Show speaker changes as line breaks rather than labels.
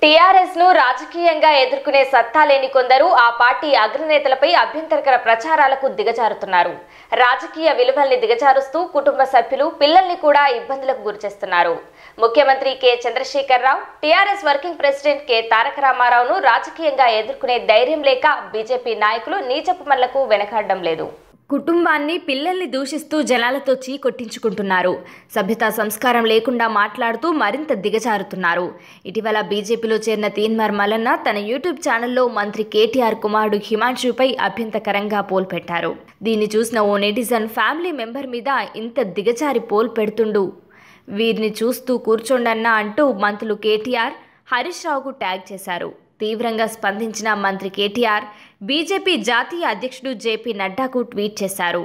TRS ను రాజకీయంగా ఎదుర్కొనే సత్తా లేని కొందరు ఆ పార్టీ అగ్రనేతలపై అభ్యంతరకర ప్రచారాలకు దిగజారుతున్నారు రాజకీయ విలువల్ని దిగజారుస్తూ కుటుంబ సభ్యులు పిల్లల్ని కూడా ఇబ్బందులకు గురిచేస్తున్నారు ముఖ్యమంత్రి K Rao TRS working president K Taraka రామారావును రాజకీయంగా ఎదుర్కొనే ధైర్యం లేక బీజేపీ నాయకులు నీచపు మల్లకు వెనకాడడం లేదు కుటుంబాన్ని పిల్లల్ని దూషిస్తూ జనాలతో చీ కొట్టించుకుంటున్నారు సభ్యతా సంస్కారం లేకుండా మాట్లాడుతూ మరింత దిగజారుతున్నారు ఇటీవల బీజేపీలో చేరిన తీన్మార్ మలన్న తన యూట్యూబ్ ఛానల్లో మంత్రి కేటీఆర్ కుమారుడు హిమాంశుపై అభ్యంతకరంగా పోల్ పెట్టారు దీన్ని చూసిన ఓ నెటిజన్ ఫ్యామిలీ మెంబర్ మీద ఇంత దిగజారి పోల్ పెడుతుండు వీరిని చూస్తూ కూర్చోండన్నా అంటూ మంత్రులు కేటీఆర్ హరీష్ రావుకు ట్యాగ్ చేశారు తీవ్రంగా స్పందించిన మంత్రి కేటీఆర్ బీజేపీ జాతీయ అధ్యక్షుడు జేపీ నడ్డాకు ట్వీట్ చేశారు